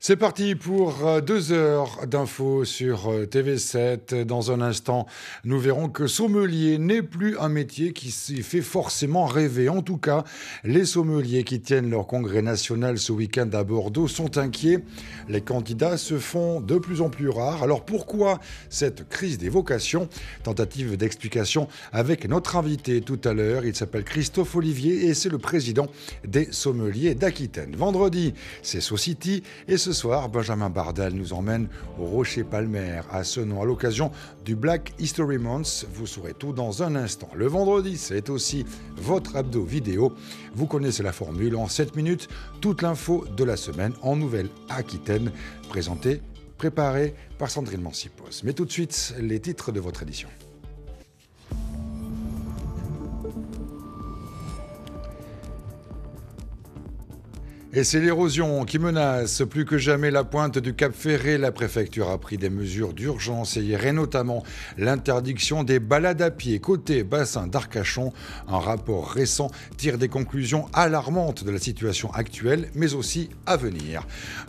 C'est parti pour euh, deux heures d'infos sur euh, TV7. Dans un instant, nous verrons que sommelier n'est plus un métier qui fait forcément rêver. En tout cas, les sommeliers qui tiennent leur congrès national ce week-end à Bordeaux sont inquiets. Les candidats se font de plus en plus rares. Alors pourquoi cette crise des vocations Tentative d'explication avec notre invité tout à l'heure. Il s'appelle Christophe Olivier et c'est le président des sommeliers d'Aquitaine. Vendredi, c'est Society et ce ce soir, Benjamin Bardal nous emmène au Rocher Palmer, à ce nom, à l'occasion du Black History Month. Vous saurez tout dans un instant. Le vendredi, c'est aussi votre abdo vidéo. Vous connaissez la formule en 7 minutes, toute l'info de la semaine en Nouvelle-Aquitaine, présentée, préparée par Sandrine Mancipos. Mais tout de suite, les titres de votre édition. Et c'est l'érosion qui menace plus que jamais la pointe du Cap Ferré. La préfecture a pris des mesures d'urgence hier et notamment l'interdiction des balades à pied côté bassin d'Arcachon. Un rapport récent tire des conclusions alarmantes de la situation actuelle mais aussi à venir.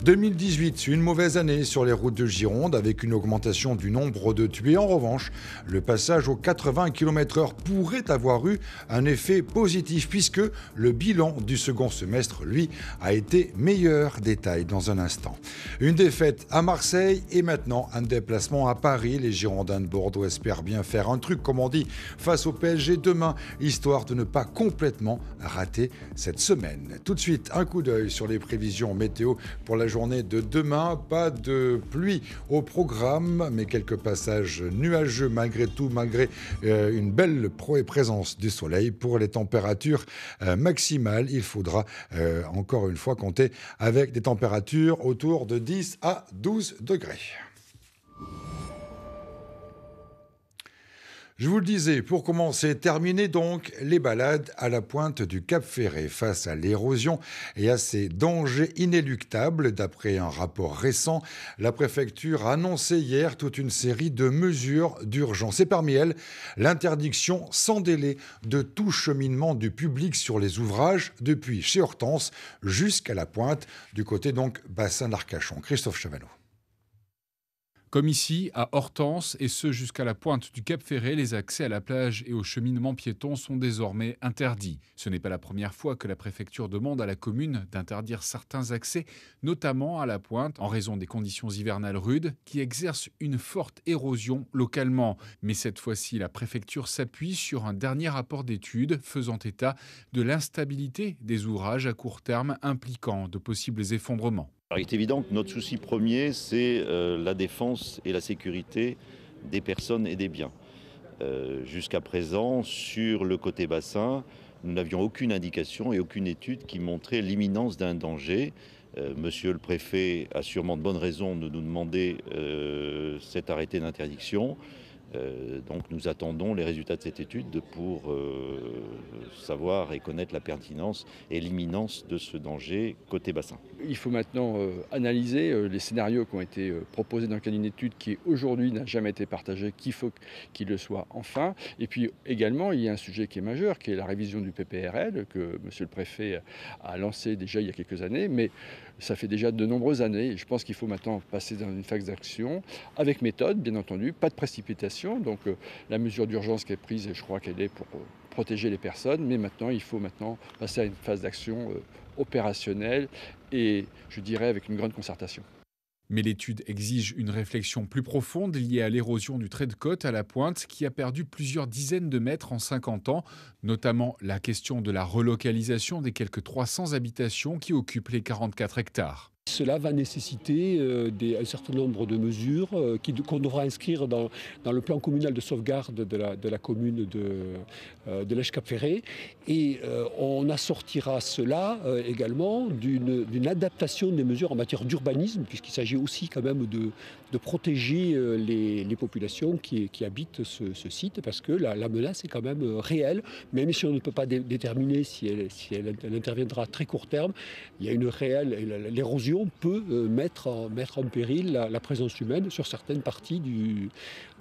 2018, une mauvaise année sur les routes de Gironde avec une augmentation du nombre de tués. En revanche, le passage aux 80 km/h pourrait avoir eu un effet positif puisque le bilan du second semestre, lui, a été des meilleurs Détail dans un instant. Une défaite à Marseille et maintenant un déplacement à Paris. Les Girondins de Bordeaux espèrent bien faire un truc, comme on dit, face au PSG demain, histoire de ne pas complètement rater cette semaine. Tout de suite, un coup d'œil sur les prévisions météo pour la journée de demain. Pas de pluie au programme, mais quelques passages nuageux malgré tout, malgré euh, une belle présence du soleil. Pour les températures euh, maximales, il faudra euh, encore une fois, compté avec des températures autour de 10 à 12 degrés. Je vous le disais, pour commencer, terminer donc les balades à la pointe du Cap Ferré face à l'érosion et à ces dangers inéluctables. D'après un rapport récent, la préfecture a annoncé hier toute une série de mesures d'urgence et parmi elles, l'interdiction sans délai de tout cheminement du public sur les ouvrages depuis chez Hortense jusqu'à la pointe du côté donc bassin d'Arcachon. Christophe Chavanot. Comme ici, à Hortense, et ce jusqu'à la pointe du Cap Ferré, les accès à la plage et au cheminement piéton sont désormais interdits. Ce n'est pas la première fois que la préfecture demande à la commune d'interdire certains accès, notamment à la pointe, en raison des conditions hivernales rudes qui exercent une forte érosion localement. Mais cette fois-ci, la préfecture s'appuie sur un dernier rapport d'étude faisant état de l'instabilité des ouvrages à court terme impliquant de possibles effondrements il est évident que notre souci premier, c'est euh, la défense et la sécurité des personnes et des biens. Euh, jusqu'à présent, sur le côté bassin, nous n'avions aucune indication et aucune étude qui montrait l'imminence d'un danger. Euh, monsieur le préfet a sûrement de bonnes raisons de nous demander cet arrêté d'interdiction. Euh, donc nous attendons les résultats de cette étude pour euh, savoir et connaître la pertinence et l'imminence de ce danger côté bassin. Il faut maintenant euh, analyser les scénarios qui ont été proposés dans le cadre d'une étude qui aujourd'hui n'a jamais été partagée, qu'il faut qu'il le soit enfin. Et puis également, il y a un sujet qui est majeur, qui est la révision du PPRL, que Monsieur le Préfet a lancé déjà il y a quelques années, mais ça fait déjà de nombreuses années. Et je pense qu'il faut maintenant passer dans une phase d'action avec méthode, bien entendu, pas de précipitation donc euh, la mesure d'urgence qui est prise, je crois qu'elle est pour euh, protéger les personnes, mais maintenant il faut maintenant passer à une phase d'action euh, opérationnelle et je dirais avec une grande concertation. Mais l'étude exige une réflexion plus profonde liée à l'érosion du trait de côte à la pointe qui a perdu plusieurs dizaines de mètres en 50 ans, notamment la question de la relocalisation des quelques 300 habitations qui occupent les 44 hectares cela va nécessiter euh, un certain nombre de mesures euh, qu'on devra inscrire dans, le plan communal de sauvegarde de la, commune de, euh, de Lèche-Cap-Ferré. Et on assortira cela également d'une adaptation des mesures en matière d'urbanisme, puisqu'il s'agit aussi quand même de, protéger les, populations qui, habitent ce, site, parce que la, menace est quand même réelle, même si on ne peut pas déterminer si elle, interviendra à très court terme. Il y a une réelle érosion peut euh, mettre, en, mettre en péril la, présence humaine sur certaines parties du,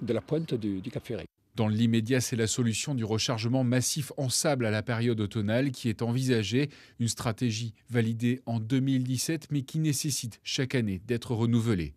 de la pointe du, du Cap Ferré. Dans l'immédiat, c'est la solution du rechargement massif en sable à la période automnale qui est envisagée, une stratégie validée en 2017 mais qui nécessite chaque année d'être renouvelée.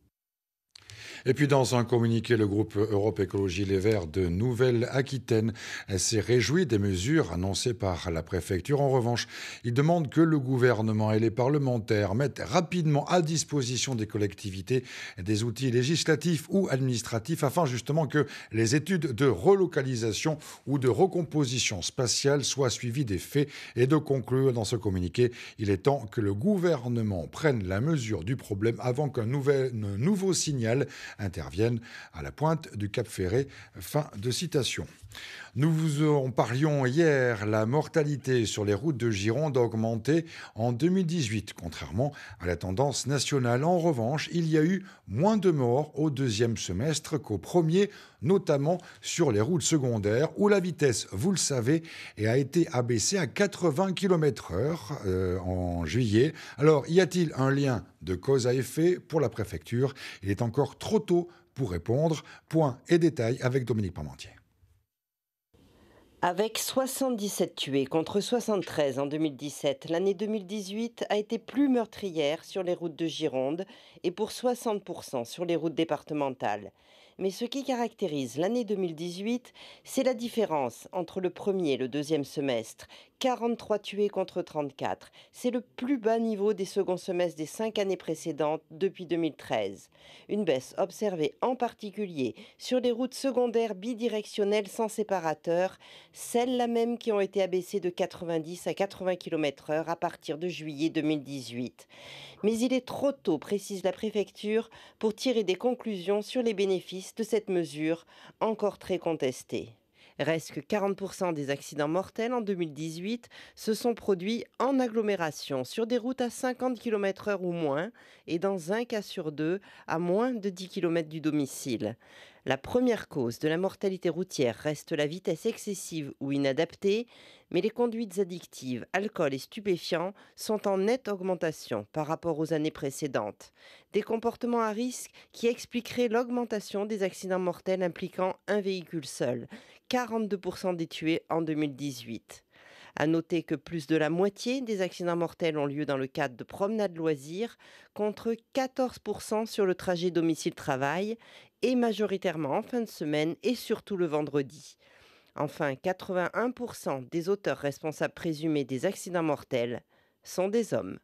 Et puis dans un communiqué, le groupe Europe Écologie Les Verts de Nouvelle-Aquitaine s'est réjoui des mesures annoncées par la préfecture. En revanche, il demande que le gouvernement et les parlementaires mettent rapidement à disposition des collectivités des outils législatifs ou administratifs afin justement que les études de relocalisation ou de recomposition spatiale soient suivies des faits et de conclure dans ce communiqué, il est temps que le gouvernement prenne la mesure du problème avant qu'un nouveau signal interviennent à la pointe du Cap Ferré. Fin de citation. Nous vous en parlions hier, la mortalité sur les routes de Gironde a augmenté en 2018, contrairement à la tendance nationale. En revanche, il y a eu moins de morts au deuxième semestre qu'au premier, notamment sur les routes secondaires, où la vitesse, vous le savez, a été abaissée à 80 km/h euh, en juillet. Alors, y a-t-il un lien de cause à effet pour la préfecture Il est encore trop tôt pour répondre. Point et détail avec Dominique Parmentier. Avec 77 tués contre 73 en 2017, l'année 2018 a été plus meurtrière sur les routes de Gironde et pour 60% sur les routes départementales. Mais ce qui caractérise l'année 2018, c'est la différence entre le premier et le deuxième semestre, 43 tués contre 34. C'est le plus bas niveau des seconds semestres des cinq années précédentes depuis 2013. Une baisse observée en particulier sur les routes secondaires bidirectionnelles sans séparateur, celles-là même qui ont été abaissées de 90 à 80 km/h à partir de juillet 2018. Mais il est trop tôt, précise la préfecture, pour tirer des conclusions sur les bénéfices de cette mesure encore très contestée. Reste que 40% des accidents mortels en 2018 se sont produits en agglomération, sur des routes à 50 km/h ou moins, et dans un cas sur deux, à moins de 10 km du domicile. La première cause de la mortalité routière reste la vitesse excessive ou inadaptée, mais les conduites addictives, alcool et stupéfiants sont en nette augmentation par rapport aux années précédentes. Des comportements à risque qui expliqueraient l'augmentation des accidents mortels impliquant un véhicule seul, 42% des tués en 2018. À noter que plus de la moitié des accidents mortels ont lieu dans le cadre de promenades loisirs, contre 14% sur le trajet domicile-travail et majoritairement en fin de semaine et surtout le vendredi. Enfin, 81% des auteurs responsables présumés des accidents mortels sont des hommes.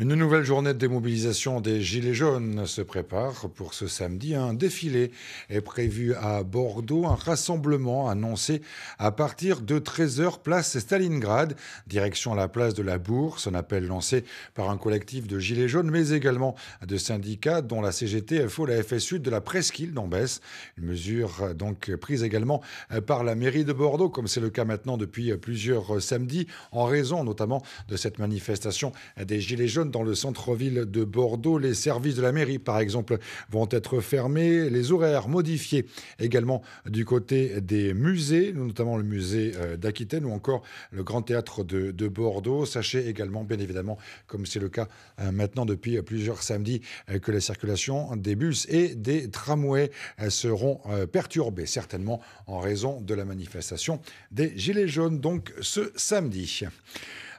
Une nouvelle journée de démobilisation des Gilets jaunes se prépare pour ce samedi. Un défilé est prévu à Bordeaux, un rassemblement annoncé à partir de 13h place Stalingrad, direction la place de la Bourse, un appel lancé par un collectif de Gilets jaunes, mais également de syndicats dont la CGT, FO, la FSU de la Presqu'île d'Ambès. Une mesure donc prise également par la mairie de Bordeaux, comme c'est le cas maintenant depuis plusieurs samedis, en raison notamment de cette manifestation des Gilets jaunes dans le centre-ville de Bordeaux. Les services de la mairie, par exemple, vont être fermés, les horaires modifiés également du côté des musées, notamment le musée euh, d'Aquitaine ou encore le Grand Théâtre de, de Bordeaux. Sachez également, bien évidemment, comme c'est le cas euh, maintenant depuis plusieurs samedis, euh, que la circulation des bus et des tramways seront perturbées, certainement en raison de la manifestation des Gilets jaunes, donc ce samedi.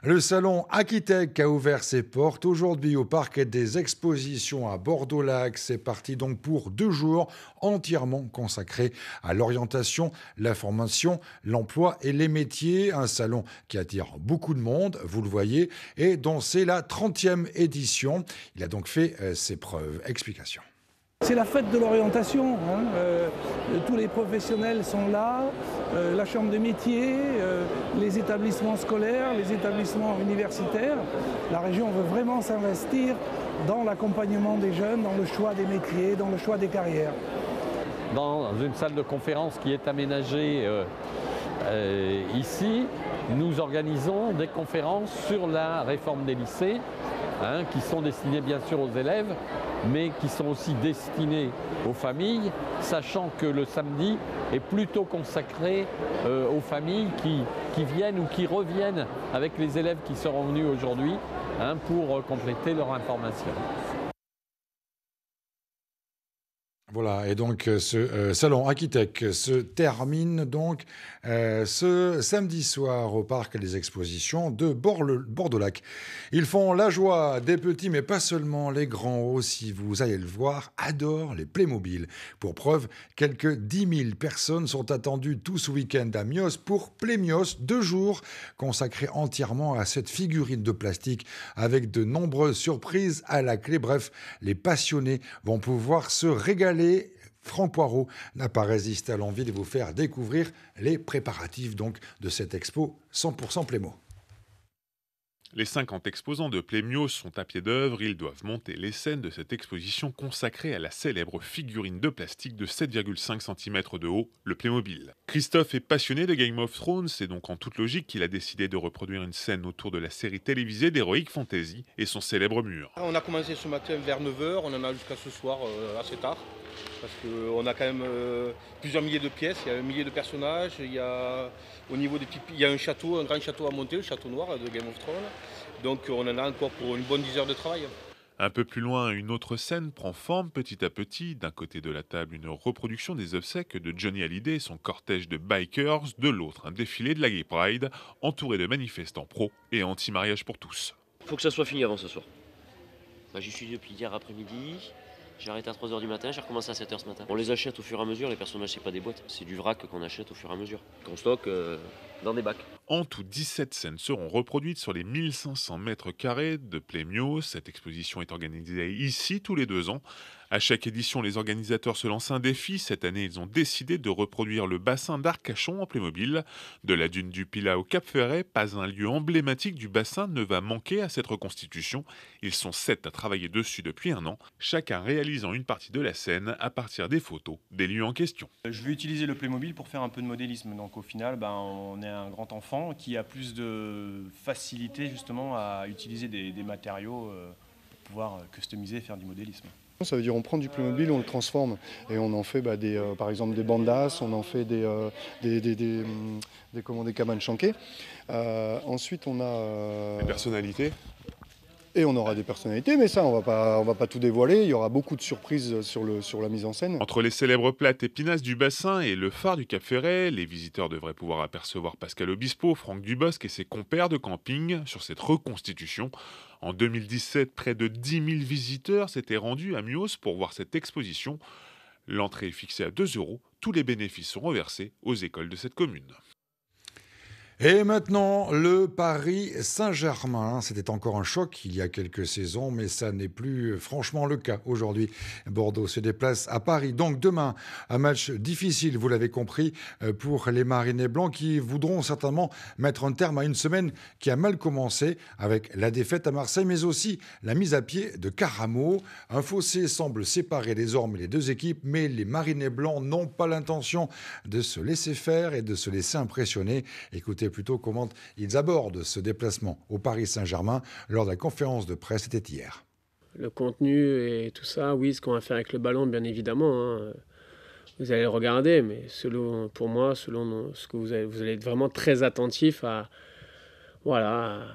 Le salon Aquitech a ouvert ses portes aujourd'hui au parc des expositions à Bordeaux-Lac. C'est parti donc pour deux jours entièrement consacrés à l'orientation, la formation, l'emploi et les métiers. Un salon qui attire beaucoup de monde, vous le voyez, et dont c'est la 30e édition. Il a donc fait euh, ses preuves. Explication. C'est la fête de l'orientation. Hein. Euh, tous les professionnels sont là, euh, la chambre de métiers, euh, les établissements scolaires, les établissements universitaires. La région veut vraiment s'investir dans l'accompagnement des jeunes, dans le choix des métiers, dans le choix des carrières. Dans une salle de conférence qui est aménagée ici, nous organisons des conférences sur la réforme des lycées Hein, qui sont destinés bien sûr aux élèves, mais qui sont aussi destinés aux familles, sachant que le samedi est plutôt consacré euh, aux familles qui, viennent ou qui reviennent avec les élèves qui seront venus aujourd'hui hein, pour euh, compléter leur information. Voilà, et donc euh, ce euh, salon Aquitec se termine donc euh, ce samedi soir au parc des expositions de Bordeaux-Lac. Ils font la joie des petits, mais pas seulement les grands aussi, vous allez le voir, adorent les Playmobil. Pour preuve, quelques 10 000 personnes sont attendues tout ce week-end à Mios pour Playmios, deux jours consacrés entièrement à cette figurine de plastique avec de nombreuses surprises à la clé. Bref, les passionnés vont pouvoir se régaler et Franck Poirot n'a pas résisté à l'envie de vous faire découvrir les préparatifs donc de cette expo 100% Plémo. Les 50 exposants de Plémios sont à pied d'œuvre, ils doivent monter les scènes de cette exposition consacrée à la célèbre figurine de plastique de 7,5 cm de haut, le Playmobil. Christophe est passionné de Game of Thrones, c'est donc en toute logique qu'il a décidé de reproduire une scène autour de la série télévisée d'Heroic Fantasy et son célèbre mur. On a commencé ce matin vers 9h, on en a jusqu'à ce soir euh, assez tard parce qu'on euh, a quand même euh, plusieurs milliers de pièces, il y a un millier de personnages, il y a, au niveau il y a un château, un grand château à monter, le château noir de Game of Thrones, donc on en a encore pour une bonne 10 heures de travail. Un peu plus loin, une autre scène prend forme petit à petit. D'un côté de la table, une reproduction des obsèques de Johnny Hallyday et son cortège de bikers. De l'autre, un défilé de la Gay Pride, entouré de manifestants pro et anti-mariage pour tous. Il Faut que ça soit fini avant ce soir. J'y suis depuis hier après-midi. J'ai arrêté à 3h du matin, j'ai recommencé à 7h ce matin. On les achète au fur et à mesure, les personnages, c'est pas des boîtes, c'est du vrac qu'on achète au fur et à mesure, qu'on stocke euh, dans des bacs. En tout, 17 scènes seront reproduites sur les 1500 mètres carrés de Plémio. Cette exposition est organisée ici tous les deux ans. À chaque édition, les organisateurs se lancent un défi. Cette année, ils ont décidé de reproduire le bassin d'Arcachon en Playmobil. De la dune du Pilat au Cap Ferret, pas un lieu emblématique du bassin ne va manquer à cette reconstitution. Ils sont sept à travailler dessus depuis un an, chacun réalisant une partie de la scène à partir des photos des lieux en question. Je vais utiliser le Playmobil pour faire un peu de modélisme. Donc au final, ben, on est un grand enfant qui a plus de facilité justement à utiliser des, des matériaux euh, pour pouvoir euh, customiser et faire du modélisme. Ça veut dire on prend du mobile, on le transforme et on en fait bah, des, euh, par exemple des bandas, on en fait des, euh, des, cabanes chanquées. Euh, ensuite on a... des personnalités et on aura des personnalités, mais ça, on va va pas tout dévoiler. Il y aura beaucoup de surprises sur, le, sur la mise en scène. Entre les célèbres plates épinaces du bassin et le phare du Cap Ferret, les visiteurs devraient pouvoir apercevoir Pascal Obispo, Franck Dubosc et ses compères de camping sur cette reconstitution. En 2017, près de 10 000 visiteurs s'étaient rendus à Mios pour voir cette exposition. L'entrée est fixée à 2 euros. Tous les bénéfices sont reversés aux écoles de cette commune. Et maintenant, le Paris Saint-Germain. C'était encore un choc il y a quelques saisons, mais ça n'est plus euh, franchement le cas aujourd'hui. Bordeaux se déplace à Paris. Donc demain, un match difficile, vous l'avez compris, euh, pour les Marinés Blancs qui voudront certainement mettre un terme à une semaine qui a mal commencé avec la défaite à Marseille, mais aussi la mise à pied de Caramo. Un fossé semble séparer désormais les deux équipes, mais les Marinés Blancs n'ont pas l'intention de se laisser faire et de se laisser impressionner. Écoutez plutôt comment ils abordent ce déplacement au Paris Saint-Germain lors de la conférence de presse, c'était hier. Le contenu et tout ça, oui, ce qu'on va faire avec le ballon, bien évidemment. Hein. vous allez le regarder, mais selon, pour moi, selon ce que vous allez, vous allez être vraiment très attentif à, voilà,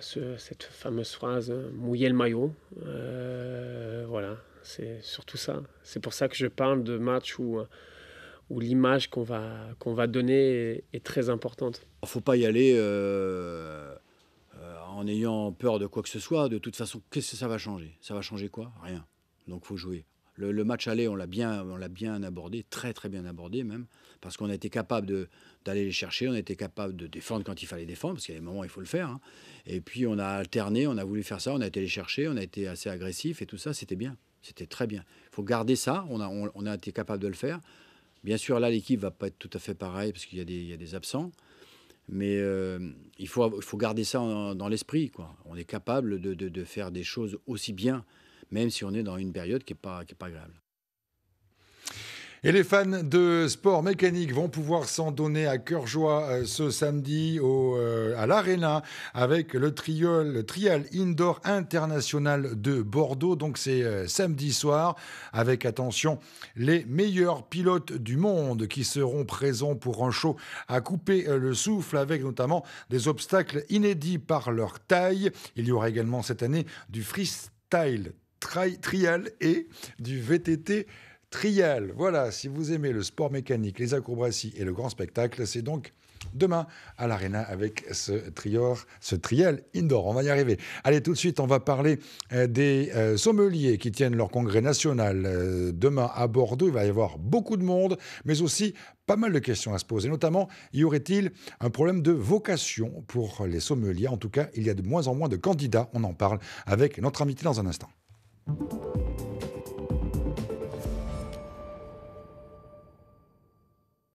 cette fameuse phrase euh, mouiller le maillot. Euh, voilà, c'est surtout ça. C'est pour ça que je parle de matchs où euh, où l'image qu'on va, qu'on va donner est, très importante. Il ne faut pas y aller euh, euh, en ayant peur de quoi que ce soit. De toute façon, qu'est-ce que ça va changer Ça va changer quoi Rien. Donc il faut jouer. Le, match aller, on l'a bien, on l'a bien abordé, très très bien abordé même, parce qu'on a été capable d'aller les chercher, on a été capable de défendre quand il fallait défendre, parce qu'il y a des moments où il faut le faire. Hein. Et puis on a alterné, on a voulu faire ça, on a été les chercher, on a été assez agressif et tout ça, c'était bien, c'était très bien. Il faut garder ça, on a, on a été capable de le faire. Bien sûr, là, l'équipe va pas être tout à fait pareille parce qu'il y, a des absents. Mais euh, il, faut, garder ça dans l'esprit. On est capable de, faire des choses aussi bien, même si on est dans une période qui n'est pas agréable. Et les fans de sport mécanique vont pouvoir s'en donner à cœur joie euh, ce samedi au, euh, à l'Arena avec le, trial indoor international de Bordeaux. Donc c'est euh, samedi soir avec attention les meilleurs pilotes du monde qui seront présents pour un show à couper le souffle avec notamment des obstacles inédits par leur taille. Il y aura également cette année du freestyle trial et du VTT Trial. Voilà, si vous aimez le sport mécanique, les acrobaties et le grand spectacle, c'est donc demain à l'Arena avec ce trior, ce triel indoor. On va y arriver. Allez, tout de suite, on va parler euh, des euh, sommeliers qui tiennent leur congrès national euh, demain à Bordeaux. Il va y avoir beaucoup de monde, mais aussi pas mal de questions à se poser. Notamment, y aurait-il un problème de vocation pour les sommeliers En tout cas, il y a de moins en moins de candidats. On en parle avec notre invité dans un instant.